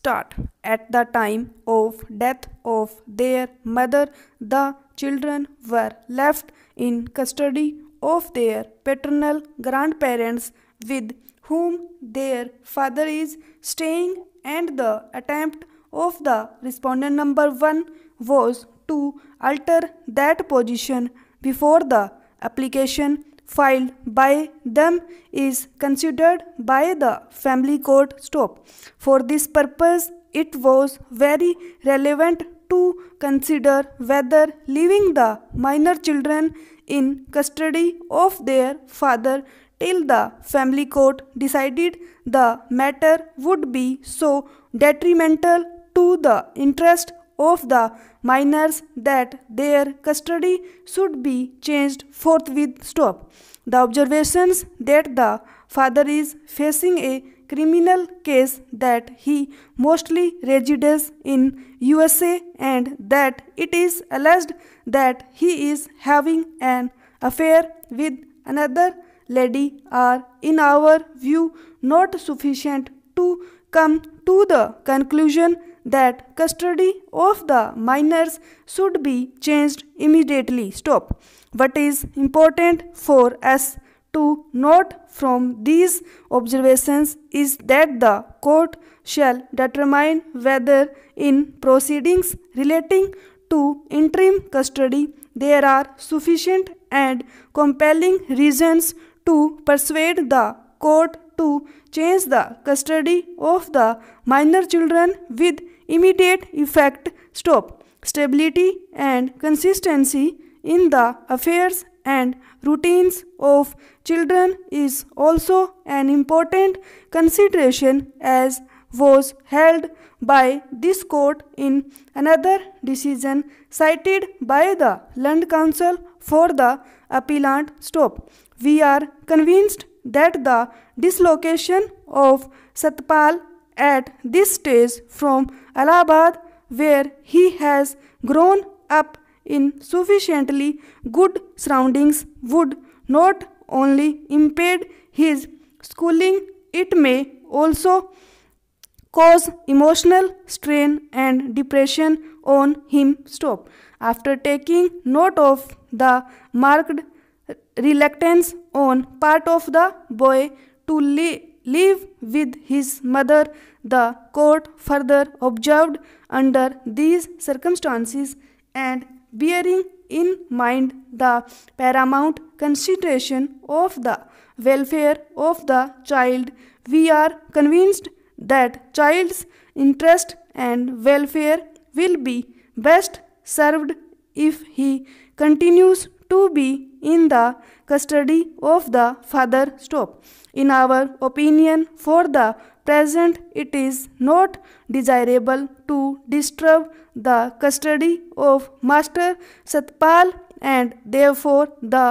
start at the time of death of their mother the children were left in custody of their paternal grandparents with whom their father is staying and the attempt of the respondent number 1 was to alter that position before the application filed by them is considered by the family court stop. For this purpose, it was very relevant to consider whether leaving the minor children in custody of their father till the family court decided the matter would be so detrimental to the interest of the minors that their custody should be changed forthwith stop. The observations that the father is facing a criminal case that he mostly resides in USA and that it is alleged that he is having an affair with another lady are in our view not sufficient to come to the conclusion that custody of the minors should be changed immediately. Stop. What is important for us to note from these observations is that the court shall determine whether in proceedings relating to interim custody there are sufficient and compelling reasons to persuade the court to change the custody of the minor children with immediate effect stop stability and consistency in the affairs and routines of children is also an important consideration as was held by this court in another decision cited by the Land Council for the appellant stop. We are convinced that the dislocation of Satpal at this stage from Allahabad where he has grown up in sufficiently good surroundings would not only impede his schooling, it may also cause emotional strain and depression on him. Stop. After taking note of the marked reluctance on part of the boy to leave live with his mother. The court further observed under these circumstances and bearing in mind the paramount consideration of the welfare of the child, we are convinced that child's interest and welfare will be best served if he continues to be in the custody of the father stop. In our opinion, for the present it is not desirable to disturb the custody of Master Satpal and therefore the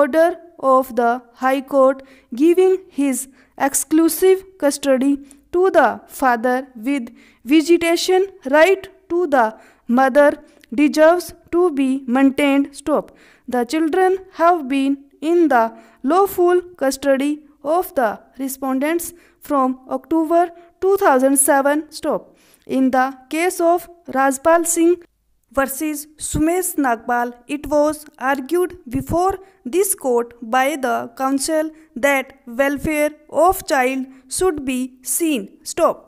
order of the High Court giving his exclusive custody to the father with visitation right to the mother deserves to be maintained. Stop. The children have been in the lawful custody of the respondents from October 2007. Stop. In the case of Rajpal Singh versus Sumesh Nagpal, it was argued before this court by the council that welfare of child should be seen. Stop.